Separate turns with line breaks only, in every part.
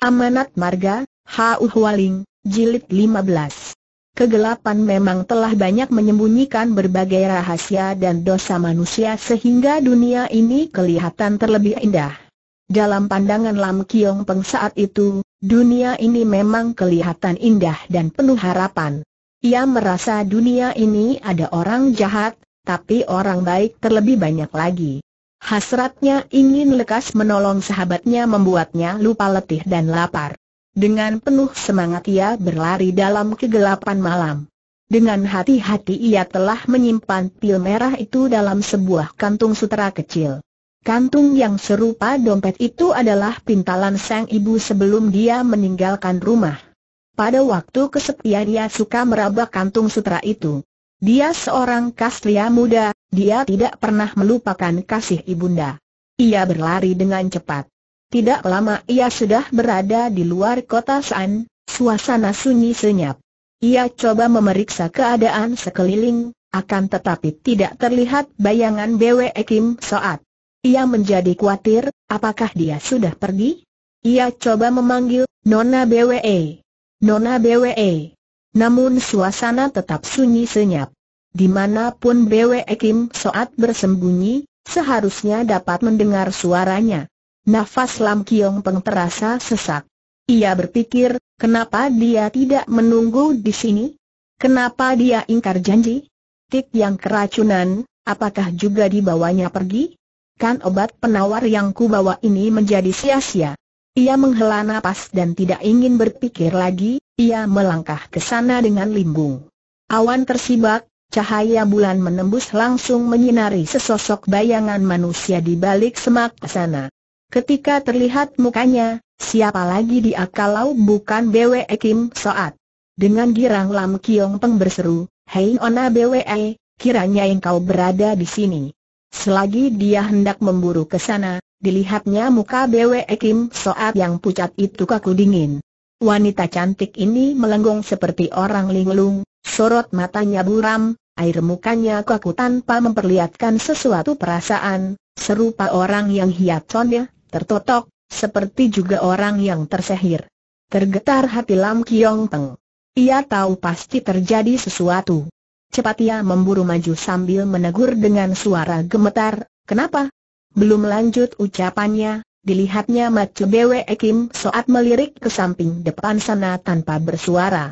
Amanat Marga, H.U. Hualing, Jilid 15 Kegelapan memang telah banyak menyembunyikan berbagai rahasia dan dosa manusia sehingga dunia ini kelihatan terlebih indah. Dalam pandangan Lam Kiong Peng saat itu, dunia ini memang kelihatan indah dan penuh harapan. Ia merasa dunia ini ada orang jahat, tapi orang baik terlebih banyak lagi. Hasratnya ingin lekas menolong sahabatnya membuatnya lupa letih dan lapar. Dengan penuh semangat ia berlari dalam kegelapan malam. Dengan hati-hati ia telah menyimpan pil merah itu dalam sebuah kantung sutra kecil. Kantung yang serupa dompet itu adalah pintalan sang ibu sebelum dia meninggalkan rumah. Pada waktu kesepian ia suka meraba kantung sutra itu. Dia seorang kaslia muda, dia tidak pernah melupakan kasih ibunda. Ia berlari dengan cepat. Tidak lama ia sudah berada di luar kota San, suasana sunyi senyap. Ia coba memeriksa keadaan sekeliling, akan tetapi tidak terlihat bayangan Bwe Kim Soat. Ia menjadi khawatir, apakah dia sudah pergi? Ia coba memanggil, Nona Bwe. Nona Bwe. Namun suasana tetap sunyi senyap. Dimanapun Bwe Kim saat bersembunyi, seharusnya dapat mendengar suaranya. Nafas Lam Kiong Peng terasa sesak. Ia berpikir, kenapa dia tidak menunggu di sini? Kenapa dia ingkar janji? Tik yang keracunan, apakah juga dibawanya pergi? Kan obat penawar yang kubawa ini menjadi sia-sia. Ia menghela nafas dan tidak ingin berpikir lagi, ia melangkah ke sana dengan limbung. Awan tersibak, Cahaya bulan menembus langsung menyinari sesosok bayangan manusia di balik semak sana. Ketika terlihat mukanya, siapa lagi dia kalau bukan Bwe Kim Soat. Dengan girang Lam Kiong Peng berseru, Hei Ona Bwe, kiranya engkau berada di sini. Selagi dia hendak memburu ke sana, dilihatnya muka Bwe Kim Soat yang pucat itu kaku dingin. Wanita cantik ini melenggung seperti orang linglung, sorot matanya buram, Air mukanya kaku tanpa memperlihatkan sesuatu perasaan, serupa orang yang hiatonnya, tertotok, seperti juga orang yang tersehir. Tergetar hati Lam Kiong Teng. Ia tahu pasti terjadi sesuatu. Cepat ia memburu maju sambil menegur dengan suara gemetar, kenapa? Belum lanjut ucapannya, dilihatnya Mat Bewe Ekim saat melirik ke samping depan sana tanpa bersuara.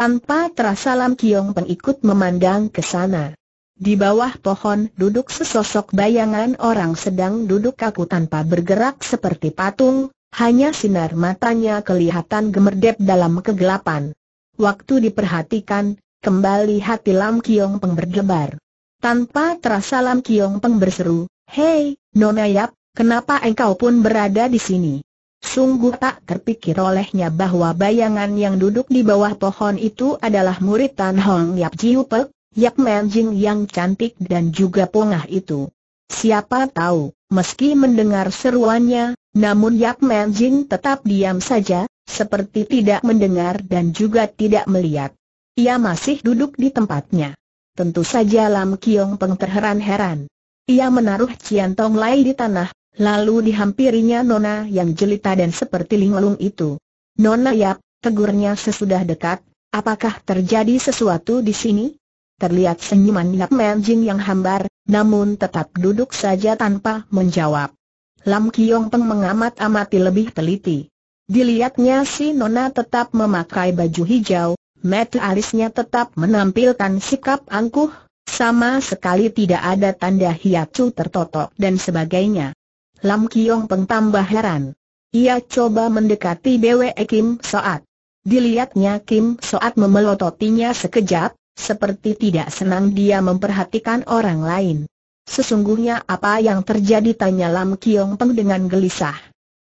Tanpa terasa Lam Kiong pengikut memandang ke sana. Di bawah pohon duduk sesosok bayangan orang sedang duduk kaku tanpa bergerak seperti patung, hanya sinar matanya kelihatan gemerdep dalam kegelapan. Waktu diperhatikan, kembali hati Lam Kiong Peng berdebar. Tanpa terasa Lam Kiong Peng berseru, Hei, Nona Yap, kenapa engkau pun berada di sini? Sungguh tak terpikir olehnya bahwa bayangan yang duduk di bawah pohon itu adalah murid Tan Hong Yap Jiu Pek, Yap Men Jing yang cantik dan juga pongah itu. Siapa tahu, meski mendengar seruannya, namun Yap Men Jing tetap diam saja, seperti tidak mendengar dan juga tidak melihat. Ia masih duduk di tempatnya. Tentu saja Lam Kiong Peng terheran-heran. Ia menaruh Cian Tong Lai di tanah, Lalu dihampirinya Nona yang jelita dan seperti linglung itu. Nona Yap, tegurnya sesudah dekat, apakah terjadi sesuatu di sini? Terlihat senyuman Yap Menjing yang hambar, namun tetap duduk saja tanpa menjawab. Lam Kiong Peng mengamat-amati lebih teliti. Dilihatnya si Nona tetap memakai baju hijau, mata alisnya tetap menampilkan sikap angkuh, sama sekali tidak ada tanda hiacu tertotok dan sebagainya. Lam Kiong Peng tambah heran. Ia coba mendekati BWE Kim Soat. Dilihatnya Kim Soat memelototinya sekejap, seperti tidak senang dia memperhatikan orang lain. Sesungguhnya apa yang terjadi tanya Lam Kiong Peng dengan gelisah.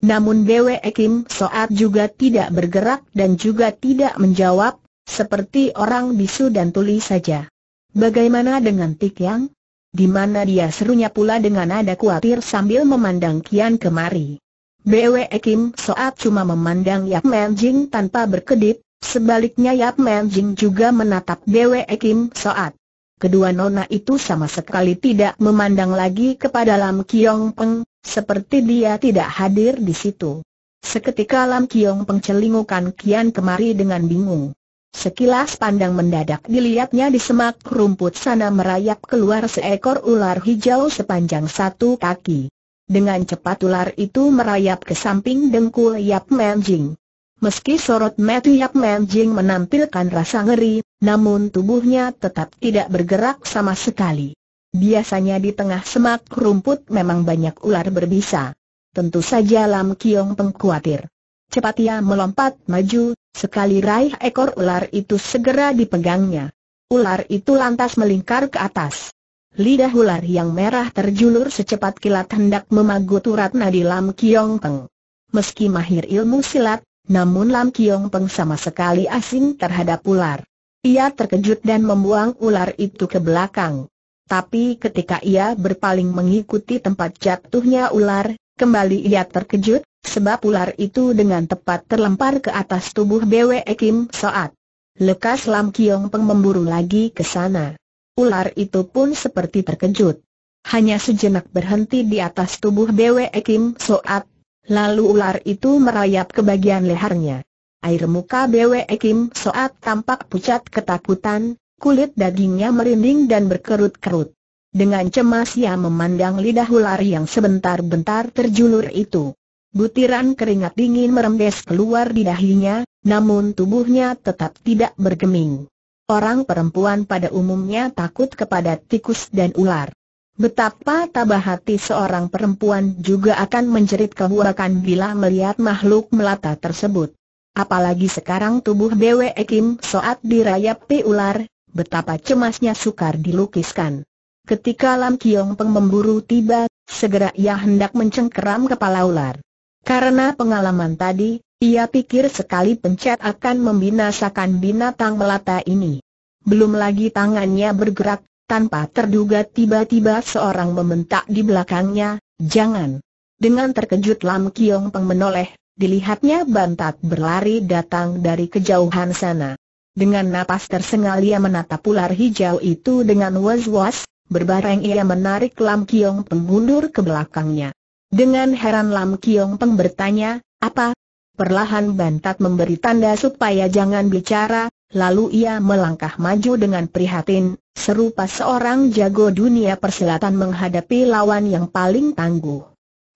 Namun BWE Kim Soat juga tidak bergerak dan juga tidak menjawab, seperti orang bisu dan tuli saja. Bagaimana dengan Tik Yang? Di mana dia serunya pula dengan nada kuatir sambil memandang kian kemari. Bwe Kim Soat cuma memandang Yap Man tanpa berkedip, sebaliknya Yap Man juga menatap Bwe Kim Soat. Kedua nona itu sama sekali tidak memandang lagi kepada Lam Kiong Peng, seperti dia tidak hadir di situ. Seketika Lam Kiong Peng celingukan kian kemari dengan bingung. Sekilas pandang mendadak dilihatnya di semak rumput sana merayap keluar seekor ular hijau sepanjang satu kaki. Dengan cepat ular itu merayap ke samping dengkul Yap Manjing. Meski sorot mata Yap Manjing menampilkan rasa ngeri, namun tubuhnya tetap tidak bergerak sama sekali. Biasanya di tengah semak rumput memang banyak ular berbisa. Tentu saja Lam Kiong pengkhawatir. Cepat ia melompat maju, Sekali raih ekor ular itu segera dipegangnya. Ular itu lantas melingkar ke atas. Lidah ular yang merah terjulur secepat kilat hendak memagut urat nadi Lam Kiong Peng. Meski mahir ilmu silat, namun Lam Kiong Peng sama sekali asing terhadap ular. Ia terkejut dan membuang ular itu ke belakang. Tapi ketika ia berpaling mengikuti tempat jatuhnya ular, kembali ia terkejut, sebab ular itu dengan tepat terlempar ke atas tubuh Bwe Kim Soat. Lekas Lam Kiong Peng memburu lagi ke sana. Ular itu pun seperti terkejut. Hanya sejenak berhenti di atas tubuh Bwe Kim Soat, lalu ular itu merayap ke bagian lehernya. Air muka Bwe Kim Soat tampak pucat ketakutan, kulit dagingnya merinding dan berkerut-kerut. Dengan cemas ia memandang lidah ular yang sebentar-bentar terjulur itu. Butiran keringat dingin merembes keluar di dahinya, namun tubuhnya tetap tidak bergeming. Orang perempuan pada umumnya takut kepada tikus dan ular. Betapa tabah hati seorang perempuan juga akan menjerit kebuakan bila melihat makhluk melata tersebut. Apalagi sekarang tubuh Bwe Kim dirayap dirayapi ular, betapa cemasnya sukar dilukiskan. Ketika Lam Kiong Peng memburu tiba, segera ia hendak mencengkeram kepala ular. Karena pengalaman tadi, ia pikir sekali pencet akan membinasakan binatang melata ini. Belum lagi tangannya bergerak, tanpa terduga tiba-tiba seorang membentak di belakangnya, jangan. Dengan terkejut Lam Kiong Peng menoleh, dilihatnya bantat berlari datang dari kejauhan sana. Dengan napas tersengal ia menatap ular hijau itu dengan was-was, berbareng ia menarik Lam Kiong Peng mundur ke belakangnya. Dengan heran Lam Kiong Peng bertanya, apa? Perlahan Bantat memberi tanda supaya jangan bicara, lalu ia melangkah maju dengan prihatin, serupa seorang jago dunia persilatan menghadapi lawan yang paling tangguh.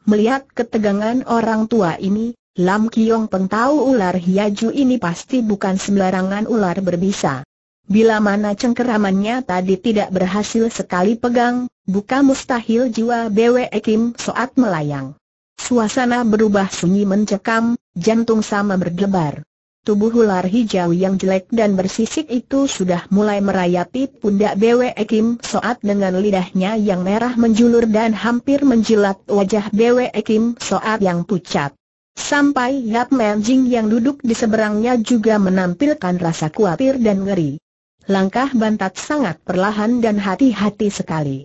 Melihat ketegangan orang tua ini, Lam Kiong Peng tahu ular hiaju ini pasti bukan sembarangan ular berbisa. Bila mana cengkeramannya tadi tidak berhasil sekali pegang, Buka mustahil jiwa BW Kim saat melayang. Suasana berubah sunyi mencekam, jantung sama berdebar. Tubuh ular hijau yang jelek dan bersisik itu sudah mulai merayapi pundak BW Kim saat dengan lidahnya yang merah menjulur dan hampir menjilat wajah BW Kim saat yang pucat. Sampai Yap Manjing yang duduk di seberangnya juga menampilkan rasa khawatir dan ngeri. Langkah bantat sangat perlahan dan hati-hati sekali.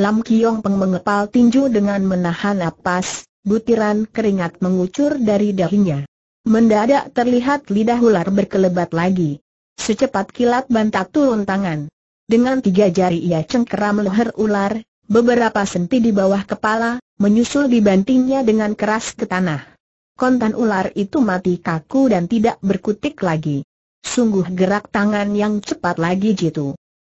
Lam Kiong Peng mengepal tinju dengan menahan napas, butiran keringat mengucur dari dahinya. Mendadak terlihat lidah ular berkelebat lagi. Secepat kilat bantak turun tangan. Dengan tiga jari ia cengkeram leher ular, beberapa senti di bawah kepala, menyusul dibantingnya dengan keras ke tanah. Kontan ular itu mati kaku dan tidak berkutik lagi. Sungguh gerak tangan yang cepat lagi jitu.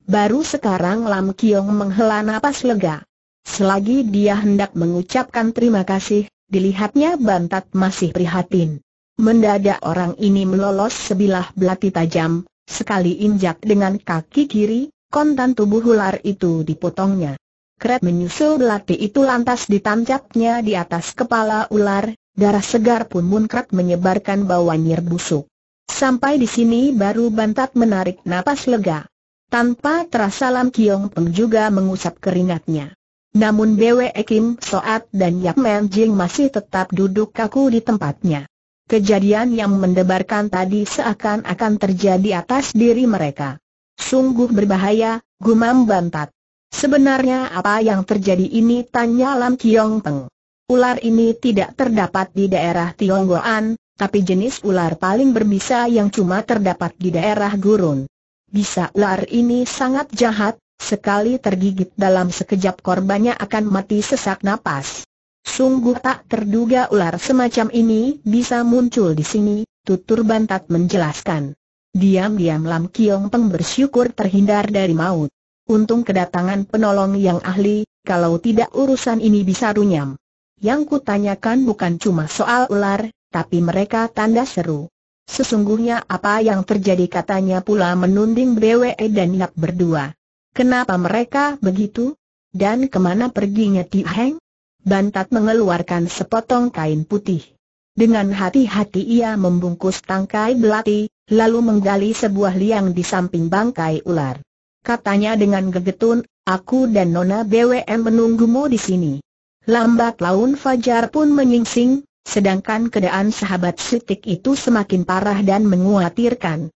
Baru sekarang Lam Kiong menghela napas lega. Selagi dia hendak mengucapkan terima kasih, dilihatnya Bantat masih prihatin. Mendadak orang ini melolos sebilah belati tajam, sekali injak dengan kaki kiri, kontan tubuh ular itu dipotongnya. Kret menyusul belati itu lantas ditancapnya di atas kepala ular, darah segar pun munkrat menyebarkan bau anjir busuk. Sampai di sini baru Bantat menarik napas lega. Tanpa terasa Lam Kiong Peng juga mengusap keringatnya. Namun Bwe Kim Soat dan Yap Men Jing masih tetap duduk kaku di tempatnya. Kejadian yang mendebarkan tadi seakan-akan terjadi atas diri mereka. Sungguh berbahaya, gumam Bantat. Sebenarnya apa yang terjadi ini tanya Lam Kiong Peng. Ular ini tidak terdapat di daerah Tionggoan, tapi jenis ular paling berbisa yang cuma terdapat di daerah gurun. Bisa ular ini sangat jahat, sekali tergigit dalam sekejap korbannya akan mati sesak napas. Sungguh tak terduga ular semacam ini bisa muncul di sini, tutur Bantat menjelaskan. Diam-diam Lam Kiong Peng bersyukur terhindar dari maut. Untung kedatangan penolong yang ahli, kalau tidak urusan ini bisa runyam. Yang kutanyakan bukan cuma soal ular, tapi mereka tanda seru. Sesungguhnya apa yang terjadi katanya pula menunding BWE dan Yap berdua. Kenapa mereka begitu? Dan kemana perginya Ti Heng? Bantat mengeluarkan sepotong kain putih. Dengan hati-hati ia membungkus tangkai belati, lalu menggali sebuah liang di samping bangkai ular. Katanya dengan gegetun, aku dan Nona BWM menunggumu di sini. Lambat laun Fajar pun menyingsing, Sedangkan keadaan sahabat Sitik itu semakin parah dan menguatirkan.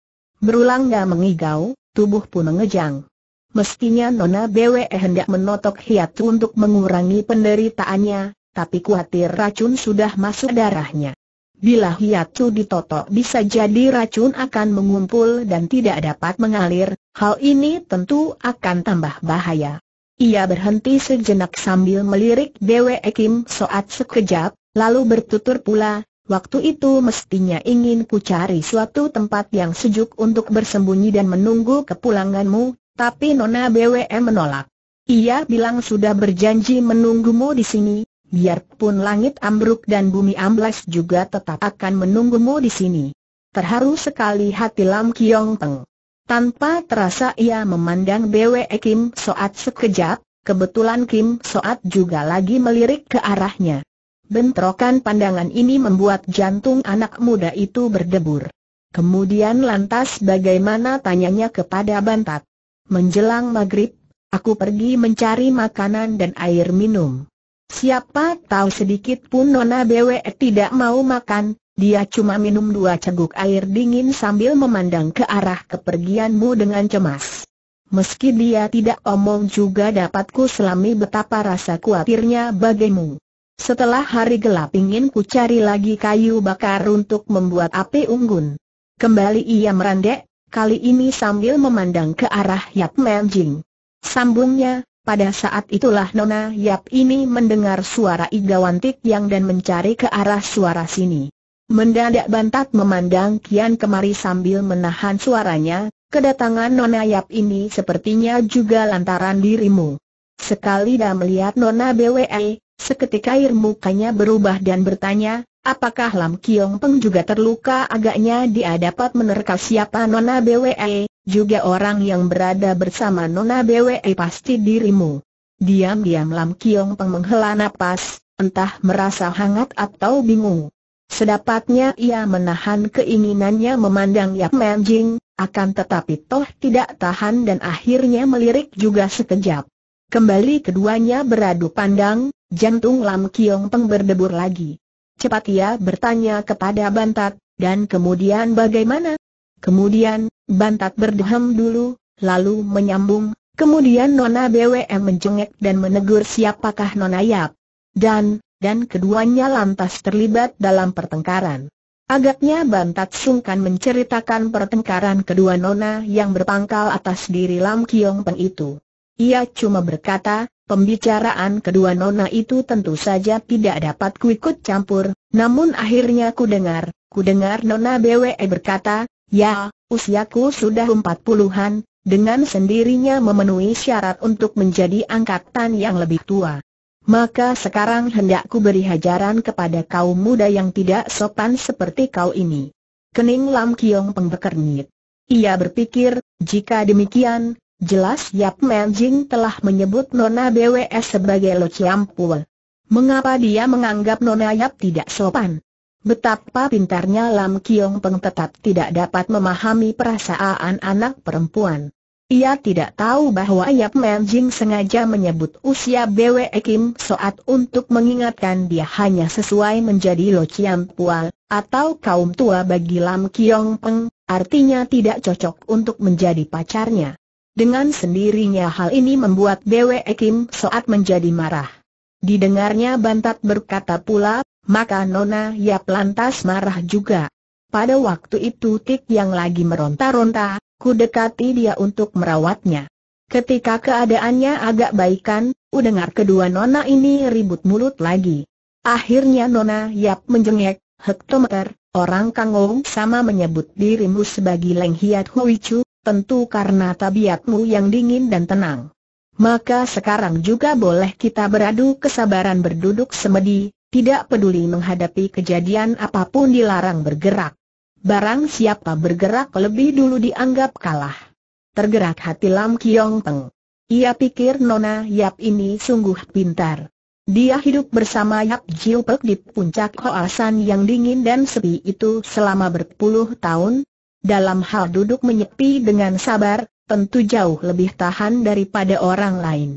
gak mengigau, tubuh pun mengejang. Mestinya Nona BWE hendak menotok hiatu untuk mengurangi penderitaannya, tapi kuatir racun sudah masuk darahnya. Bila hiatu ditotok bisa jadi racun akan mengumpul dan tidak dapat mengalir, hal ini tentu akan tambah bahaya. Ia berhenti sejenak sambil melirik BWE Ekim Soat sekejap, Lalu bertutur pula, waktu itu mestinya ingin ku cari suatu tempat yang sejuk untuk bersembunyi dan menunggu kepulanganmu, tapi Nona BWM menolak. Ia bilang sudah berjanji menunggumu di sini, biarpun langit ambruk dan bumi amblas juga tetap akan menunggumu di sini. Terharu sekali hati Lam Kiong Teng. Tanpa terasa ia memandang BWE Kim Soat sekejap, kebetulan Kim Soat juga lagi melirik ke arahnya. Bentrokan pandangan ini membuat jantung anak muda itu berdebur. Kemudian lantas bagaimana tanyanya kepada Bantat. Menjelang maghrib, aku pergi mencari makanan dan air minum. Siapa tahu sedikit pun Nona Bwe tidak mau makan, dia cuma minum dua ceguk air dingin sambil memandang ke arah kepergianmu dengan cemas. Meski dia tidak omong juga dapatku selami betapa rasa khawatirnya bagimu. Setelah hari gelap ingin ku cari lagi kayu bakar untuk membuat api unggun. Kembali ia merandek, kali ini sambil memandang ke arah Yap Manjing. Sambungnya, pada saat itulah Nona Yap ini mendengar suara igawantik yang dan mencari ke arah suara sini. Mendadak bantat memandang kian kemari sambil menahan suaranya, kedatangan Nona Yap ini sepertinya juga lantaran dirimu. Sekali dah melihat Nona BWE, Seketika air mukanya berubah dan bertanya, apakah Lam Kiong Peng juga terluka agaknya dia dapat menerka siapa Nona BWE, juga orang yang berada bersama Nona BWE pasti dirimu. Diam-diam Lam Kiong Peng menghela nafas, entah merasa hangat atau bingung. Sedapatnya ia menahan keinginannya memandang Yap Jing, akan tetapi toh tidak tahan dan akhirnya melirik juga sekejap. Kembali keduanya beradu pandang, Jantung Lam Kiong Peng berdebur lagi. Cepat ia bertanya kepada Bantat, dan kemudian bagaimana? Kemudian, Bantat berdehem dulu, lalu menyambung, kemudian Nona BWM menjengek dan menegur siapakah Nona Yap. Dan, dan keduanya lantas terlibat dalam pertengkaran. Agaknya Bantat sungkan menceritakan pertengkaran kedua Nona yang berpangkal atas diri Lam Kiong Peng itu. Ia cuma berkata, Pembicaraan kedua nona itu tentu saja tidak dapat kuikut campur, namun akhirnya ku dengar, ku dengar nona BWE berkata, ya, usiaku sudah empat puluhan, dengan sendirinya memenuhi syarat untuk menjadi angkatan yang lebih tua. Maka sekarang hendakku beri hajaran kepada kaum muda yang tidak sopan seperti kau ini. Kening Lam Kiong pengbekernyit. Ia berpikir, jika demikian, Jelas Yap Menjing telah menyebut Nona BWS sebagai Lo Chiampul. Mengapa dia menganggap Nona Yap tidak sopan? Betapa pintarnya Lam Kiong Peng tetap tidak dapat memahami perasaan anak perempuan. Ia tidak tahu bahwa Yap Menjing sengaja menyebut usia BW Kim Soat untuk mengingatkan dia hanya sesuai menjadi Lo Chiampual, atau kaum tua bagi Lam Kiong Peng, artinya tidak cocok untuk menjadi pacarnya. Dengan sendirinya hal ini membuat Dewe Ekim Soat menjadi marah. Didengarnya Bantat berkata pula, maka Nona Yap lantas marah juga. Pada waktu itu Tik yang lagi meronta-ronta, ku dekati dia untuk merawatnya. Ketika keadaannya agak baikan, udengar kedua Nona ini ribut mulut lagi. Akhirnya Nona Yap menjengek, hektometer, orang Kangong sama menyebut dirimu sebagai lenghiat Hiat Hui Chu, tentu karena tabiatmu yang dingin dan tenang. Maka sekarang juga boleh kita beradu kesabaran berduduk semedi, tidak peduli menghadapi kejadian apapun dilarang bergerak. Barang siapa bergerak lebih dulu dianggap kalah. Tergerak hati Lam Kiong Peng. Ia pikir Nona Yap ini sungguh pintar. Dia hidup bersama Yap Jiu Pek di puncak Hoa yang dingin dan sepi itu selama berpuluh tahun, dalam hal duduk menyepi dengan sabar, tentu jauh lebih tahan daripada orang lain.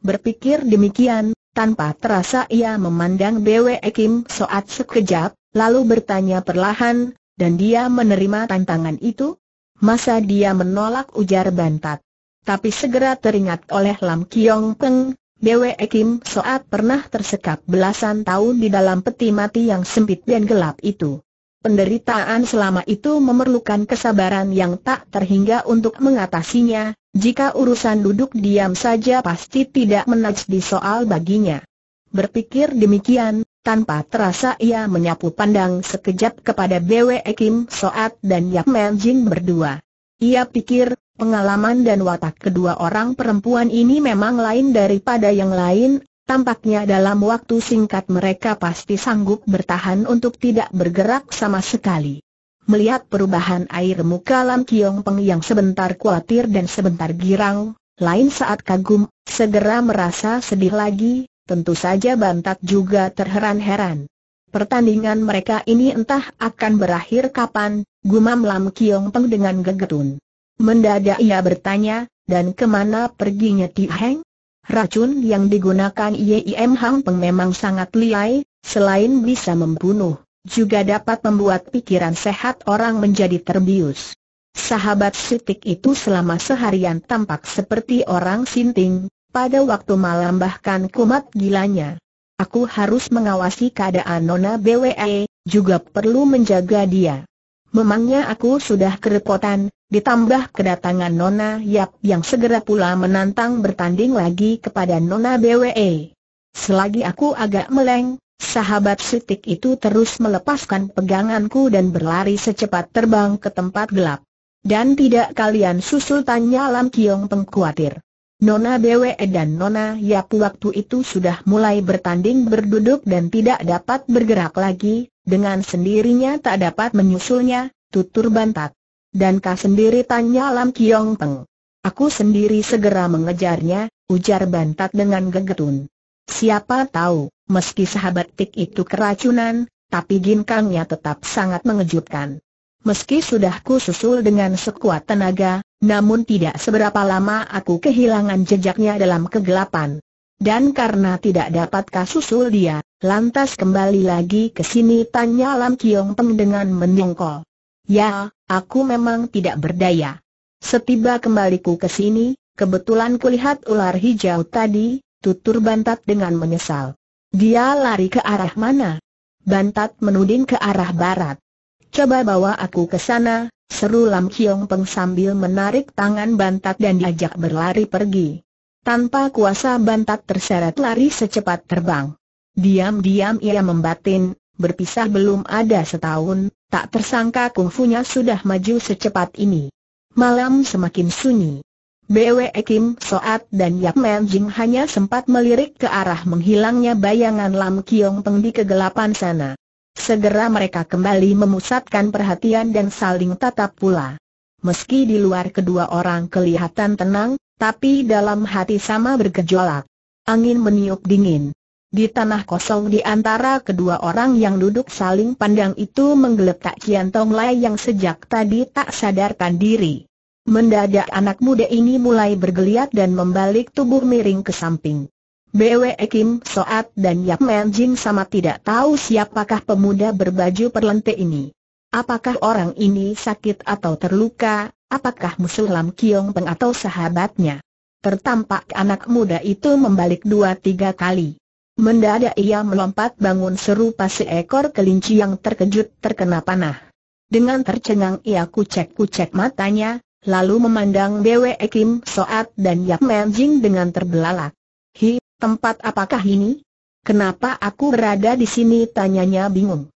Berpikir demikian, tanpa terasa ia memandang Bwe Kim Soat sekejap, lalu bertanya perlahan, dan dia menerima tantangan itu? Masa dia menolak ujar Bantat. Tapi segera teringat oleh Lam Kiong Peng, Bwe Kim Soat pernah tersekap belasan tahun di dalam peti mati yang sempit dan gelap itu. Penderitaan selama itu memerlukan kesabaran yang tak terhingga untuk mengatasinya, jika urusan duduk diam saja pasti tidak menajdi soal baginya. Berpikir demikian, tanpa terasa ia menyapu pandang sekejap kepada Bwe Kim Soat dan Yap Jing berdua. Ia pikir, pengalaman dan watak kedua orang perempuan ini memang lain daripada yang lain, Tampaknya dalam waktu singkat mereka pasti sanggup bertahan untuk tidak bergerak sama sekali. Melihat perubahan air muka Lam Kiong Peng yang sebentar khawatir dan sebentar girang, lain saat kagum, segera merasa sedih lagi, tentu saja Bantat juga terheran-heran. Pertandingan mereka ini entah akan berakhir kapan, gumam Lam Kiong Peng dengan gegetun. Mendadak ia bertanya, dan kemana perginya Ti Heng? Racun yang digunakan Yim Hang Peng memang sangat liai, selain bisa membunuh, juga dapat membuat pikiran sehat orang menjadi terbius. Sahabat Sitik itu selama seharian tampak seperti orang sinting, pada waktu malam bahkan kumat gilanya. Aku harus mengawasi keadaan Nona BWE, juga perlu menjaga dia. Memangnya aku sudah kerepotan, ditambah kedatangan Nona Yap yang segera pula menantang bertanding lagi kepada Nona BWE. Selagi aku agak meleng, sahabat sitik itu terus melepaskan peganganku dan berlari secepat terbang ke tempat gelap. Dan tidak kalian susul tanya Lam Kiong pengkhawatir. Nona BWE dan Nona Yap waktu itu sudah mulai bertanding berduduk dan tidak dapat bergerak lagi, dengan sendirinya tak dapat menyusulnya, tutur bantat. Dan kah sendiri tanya Lam Kiong Peng. Aku sendiri segera mengejarnya, ujar bantat dengan gegetun. Siapa tahu, meski sahabat Tik itu keracunan, tapi ginkangnya tetap sangat mengejutkan. Meski sudah susul dengan sekuat tenaga, namun tidak seberapa lama aku kehilangan jejaknya dalam kegelapan. Dan karena tidak dapat kasusul dia, lantas kembali lagi ke sini tanya Lam Kiong Peng dengan menyongkol. Ya, aku memang tidak berdaya. Setiba kembaliku ke sini, kebetulan kulihat ular hijau tadi, tutur Bantat dengan menyesal. Dia lari ke arah mana? Bantat menuding ke arah barat. Coba bawa aku ke sana, seru Lam Kiong Peng sambil menarik tangan Bantat dan diajak berlari pergi. Tanpa kuasa bantat terseret lari secepat terbang. Diam-diam ia membatin, berpisah belum ada setahun, tak tersangka kungfunya sudah maju secepat ini. Malam semakin sunyi. BW Kim Soat dan Yap Men Jing hanya sempat melirik ke arah menghilangnya bayangan Lam Kiong Peng di kegelapan sana. Segera mereka kembali memusatkan perhatian dan saling tatap pula. Meski di luar kedua orang kelihatan tenang, tapi dalam hati sama bergejolak. Angin meniup dingin. Di tanah kosong di antara kedua orang yang duduk saling pandang itu menggeletak Kian Tong Lai yang sejak tadi tak sadarkan diri. Mendadak anak muda ini mulai bergeliat dan membalik tubuh miring ke samping. BW Kim Soat dan Yap Men Jing sama tidak tahu siapakah pemuda berbaju perlente ini. Apakah orang ini sakit atau terluka, apakah musuh Lam Kiong Peng atau sahabatnya? Tertampak anak muda itu membalik dua tiga kali. Mendadak ia melompat bangun serupa seekor kelinci yang terkejut terkena panah. Dengan tercengang ia kucek-kucek matanya, lalu memandang Bwe Kim Soat dan Yap Jing dengan terbelalak. Hi, tempat apakah ini? Kenapa aku berada di sini? Tanyanya bingung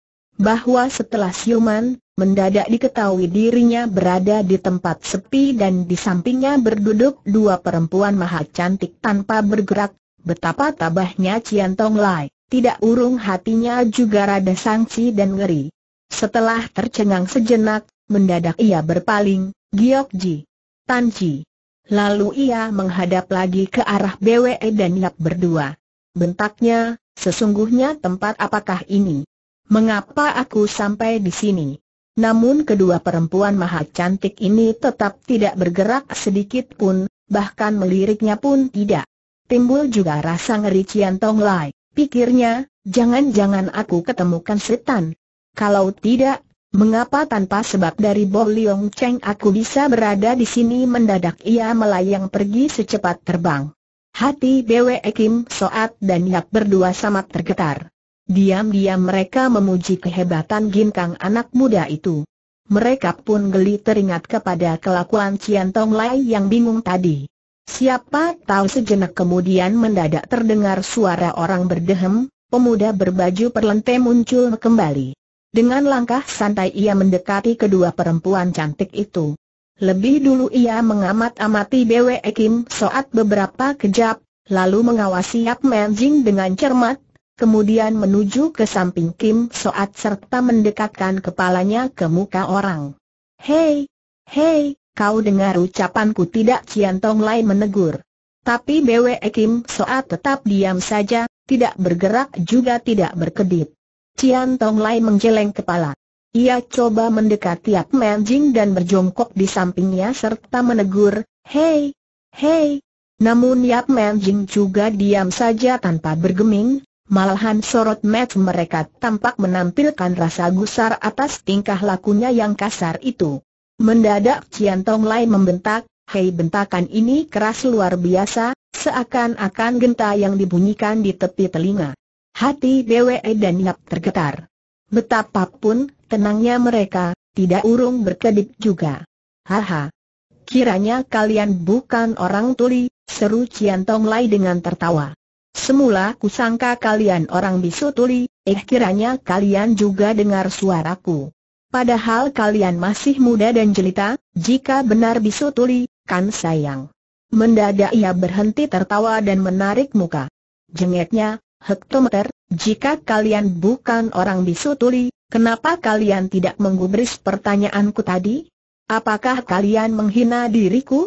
bahwa setelah siuman, mendadak diketahui dirinya berada di tempat sepi dan di sampingnya berduduk dua perempuan maha cantik tanpa bergerak, betapa tabahnya Cian Tong Lai, tidak urung hatinya juga rada sangsi dan ngeri. Setelah tercengang sejenak, mendadak ia berpaling, Giok Ji, Tan Ji. Lalu ia menghadap lagi ke arah BWE dan Yap berdua. Bentaknya, sesungguhnya tempat apakah ini? mengapa aku sampai di sini? Namun kedua perempuan maha cantik ini tetap tidak bergerak sedikit pun, bahkan meliriknya pun tidak. Timbul juga rasa ngeri Cian Tong Lai, pikirnya, jangan-jangan aku ketemukan setan. Kalau tidak, mengapa tanpa sebab dari Bo Liong Cheng aku bisa berada di sini mendadak ia melayang pergi secepat terbang. Hati Bwe Kim Soat dan Yak berdua sama tergetar. Diam-diam mereka memuji kehebatan ginkang anak muda itu. Mereka pun geli teringat kepada kelakuan Cian Tong Lai yang bingung tadi. Siapa tahu sejenak kemudian mendadak terdengar suara orang berdehem, pemuda berbaju perlente muncul kembali. Dengan langkah santai ia mendekati kedua perempuan cantik itu. Lebih dulu ia mengamat-amati Bwe Kim Soat beberapa kejap, lalu mengawasi Yap Menjing dengan cermat, kemudian menuju ke samping Kim Soat serta mendekatkan kepalanya ke muka orang. Hei, hei, kau dengar ucapanku tidak Cian Tong Lai menegur. Tapi Bwe Kim Soat tetap diam saja, tidak bergerak juga tidak berkedip. Cian Tong Lai menjeleng kepala. Ia coba mendekati Yap Manjing dan berjongkok di sampingnya serta menegur, Hei, hei. Namun Yap Manjing juga diam saja tanpa bergeming, Malahan sorot match mereka tampak menampilkan rasa gusar atas tingkah lakunya yang kasar itu. Mendadak Cian Tong Lai membentak, Hei bentakan ini keras luar biasa, seakan-akan genta yang dibunyikan di tepi telinga. Hati Dewe dan Yap tergetar. Betapapun tenangnya mereka, tidak urung berkedip juga. Haha. Kiranya kalian bukan orang tuli, seru Cian Tong Lai dengan tertawa. Semula kusangka kalian orang bisu tuli, eh kiranya kalian juga dengar suaraku. Padahal kalian masih muda dan jelita, jika benar bisu tuli, kan sayang. Mendadak ia berhenti tertawa dan menarik muka. Jengeknya, hektometer, jika kalian bukan orang bisu tuli, kenapa kalian tidak menggubris pertanyaanku tadi? Apakah kalian menghina diriku?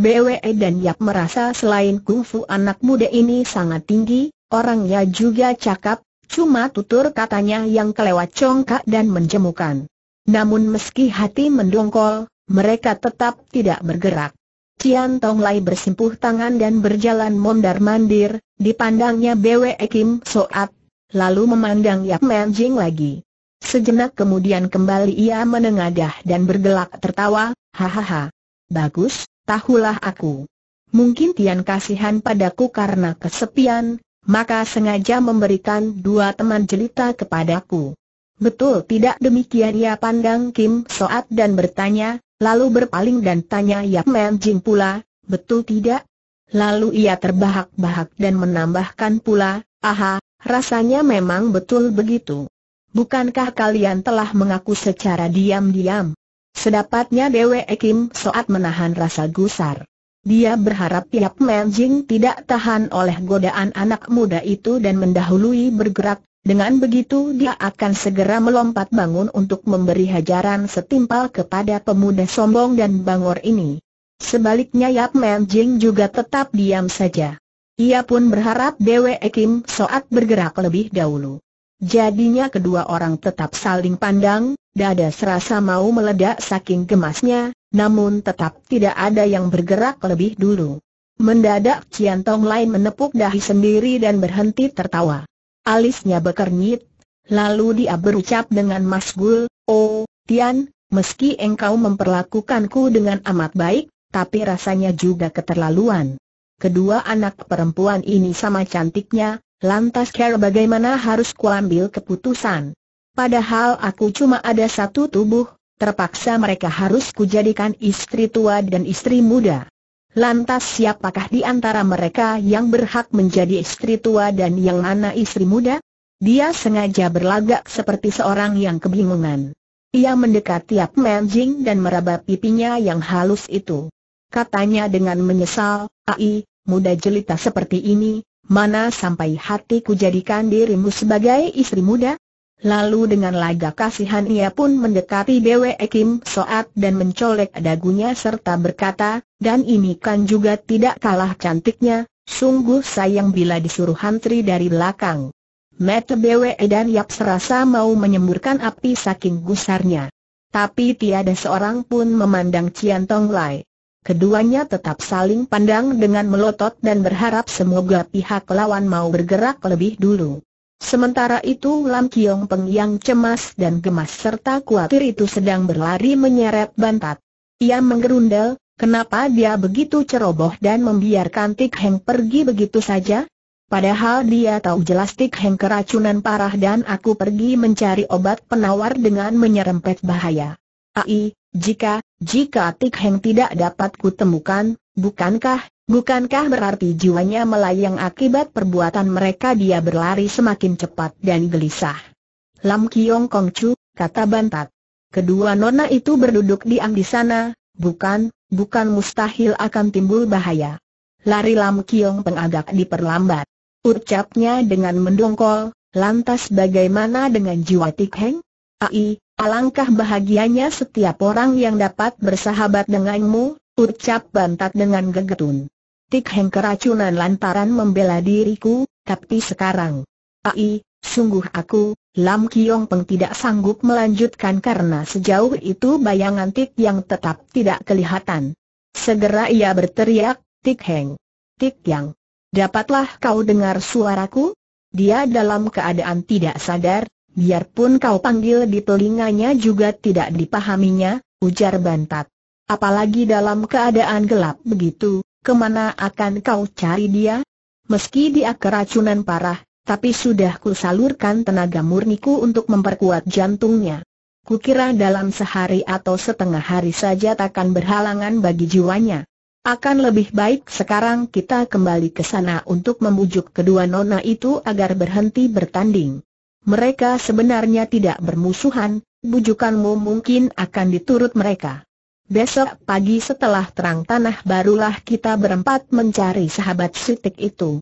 BWE dan Yap merasa selain kungfu anak muda ini sangat tinggi, orangnya juga cakap, cuma tutur katanya yang kelewat congkak dan menjemukan. Namun meski hati mendongkol, mereka tetap tidak bergerak. Cian Tong Lai bersimpuh tangan dan berjalan mondar-mandir, dipandangnya BWE Kim Soat, lalu memandang Yap Jing lagi. Sejenak kemudian kembali ia menengadah dan bergelak tertawa, hahaha. Bagus, tahulah aku. Mungkin Tian kasihan padaku karena kesepian, maka sengaja memberikan dua teman jelita kepadaku. Betul tidak demikian ia pandang Kim Soat dan bertanya, lalu berpaling dan tanya Yap Men Jing pula, betul tidak? Lalu ia terbahak-bahak dan menambahkan pula, aha, rasanya memang betul begitu. Bukankah kalian telah mengaku secara diam-diam? Sedapatnya Dewe Ekim, Soat menahan rasa gusar. Dia berharap Yap Menjing tidak tahan oleh godaan anak muda itu dan mendahului bergerak, dengan begitu dia akan segera melompat bangun untuk memberi hajaran setimpal kepada pemuda sombong dan bangor ini. Sebaliknya Yap Menjing juga tetap diam saja. Ia pun berharap Dewe Ekim, Soat bergerak lebih dahulu. Jadinya kedua orang tetap saling pandang, Dada serasa mau meledak saking gemasnya, namun tetap tidak ada yang bergerak lebih dulu. Mendadak Cian Tong lain menepuk dahi sendiri dan berhenti tertawa. Alisnya bekernyit, lalu dia berucap dengan masgul, Oh, Tian, meski engkau memperlakukanku dengan amat baik, tapi rasanya juga keterlaluan. Kedua anak perempuan ini sama cantiknya, lantas care bagaimana harus kuambil keputusan. Padahal aku cuma ada satu tubuh, terpaksa mereka harus kujadikan istri tua dan istri muda. Lantas siapakah di antara mereka yang berhak menjadi istri tua dan yang mana istri muda? Dia sengaja berlagak seperti seorang yang kebingungan. Ia mendekati Yap Manjing dan meraba pipinya yang halus itu. Katanya dengan menyesal, Ai, muda jelita seperti ini, mana sampai hatiku jadikan dirimu sebagai istri muda? Lalu dengan laga kasihan ia pun mendekati Bwe Kim Soat dan mencolek dagunya serta berkata, dan ini kan juga tidak kalah cantiknya, sungguh sayang bila disuruh hantri dari belakang. Met Bwe dan Yap serasa mau menyemburkan api saking gusarnya. Tapi tiada seorang pun memandang Cian Tong Lai. Keduanya tetap saling pandang dengan melotot dan berharap semoga pihak lawan mau bergerak lebih dulu. Sementara itu Lam Kiong Peng yang cemas dan gemas serta kuatir itu sedang berlari menyeret bantat. Ia menggerundel, kenapa dia begitu ceroboh dan membiarkan Tik Heng pergi begitu saja? Padahal dia tahu jelas Tik Heng keracunan parah dan aku pergi mencari obat penawar dengan menyerempet bahaya. Ai, jika, jika Tik Heng tidak dapat kutemukan, Bukankah, bukankah berarti jiwanya melayang akibat perbuatan mereka dia berlari semakin cepat dan gelisah. Lam Kiong Kong Chu, kata Bantat. Kedua nona itu berduduk diam di sana, bukan, bukan mustahil akan timbul bahaya. Lari Lam Kiong pengagak diperlambat. Ucapnya dengan mendongkol, lantas bagaimana dengan jiwa Tik Heng? Ai, alangkah bahagianya setiap orang yang dapat bersahabat denganmu, Ucap Bantat dengan gegetun. Tik Heng keracunan lantaran membela diriku, tapi sekarang. Ai, sungguh aku, Lam Kiong Peng tidak sanggup melanjutkan karena sejauh itu bayangan Tik yang tetap tidak kelihatan. Segera ia berteriak, Tik Heng. Tik Yang. Dapatlah kau dengar suaraku? Dia dalam keadaan tidak sadar, biarpun kau panggil di telinganya juga tidak dipahaminya, ujar Bantat apalagi dalam keadaan gelap begitu, kemana akan kau cari dia? Meski dia keracunan parah, tapi sudah ku salurkan tenaga murniku untuk memperkuat jantungnya. Kukira dalam sehari atau setengah hari saja takkan berhalangan bagi jiwanya. Akan lebih baik sekarang kita kembali ke sana untuk membujuk kedua nona itu agar berhenti bertanding. Mereka sebenarnya tidak bermusuhan, bujukanmu mungkin akan diturut mereka. Besok pagi setelah terang tanah barulah kita berempat mencari sahabat sitik itu.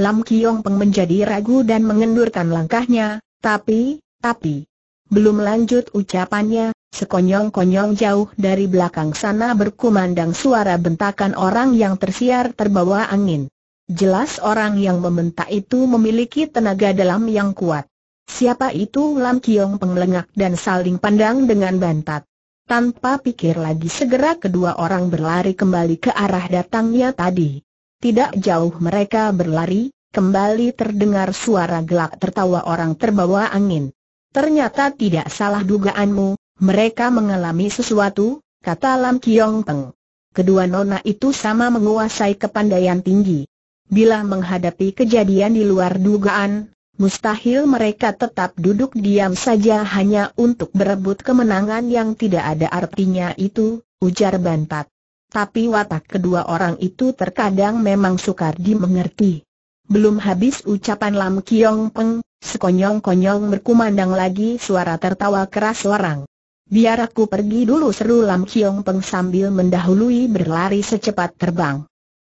Lam Kiong Peng menjadi ragu dan mengendurkan langkahnya, tapi, tapi, belum lanjut ucapannya, sekonyong-konyong jauh dari belakang sana berkumandang suara bentakan orang yang tersiar terbawa angin. Jelas orang yang membentak itu memiliki tenaga dalam yang kuat. Siapa itu Lam Kiong Peng lengak dan saling pandang dengan bantat. Tanpa pikir lagi segera kedua orang berlari kembali ke arah datangnya tadi. Tidak jauh mereka berlari, kembali terdengar suara gelak tertawa orang terbawa angin. Ternyata tidak salah dugaanmu, mereka mengalami sesuatu, kata Lam Kiong Teng. Kedua nona itu sama menguasai kepandaian tinggi. Bila menghadapi kejadian di luar dugaan, Mustahil mereka tetap duduk diam saja hanya untuk berebut kemenangan yang tidak ada artinya itu, ujar Bantat. Tapi watak kedua orang itu terkadang memang sukar dimengerti. Belum habis ucapan Lam Kiong Peng, sekonyong-konyong berkumandang lagi suara tertawa keras orang. Biar aku pergi dulu seru Lam Kiong Peng sambil mendahului berlari secepat terbang.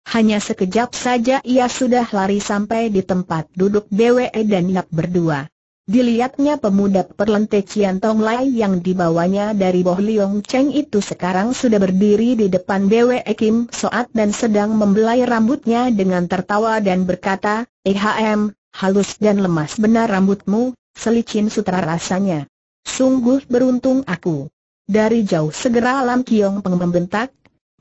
Hanya sekejap saja ia sudah lari sampai di tempat duduk BWE dan Nap berdua. Dilihatnya pemuda perlente Cian Tong Lai yang dibawanya dari Boh Liong Cheng itu sekarang sudah berdiri di depan BWE Kim Soat dan sedang membelai rambutnya dengan tertawa dan berkata, EHM, halus dan lemas benar rambutmu, selicin sutra rasanya. Sungguh beruntung aku. Dari jauh segera Lam Kiong Peng membentak,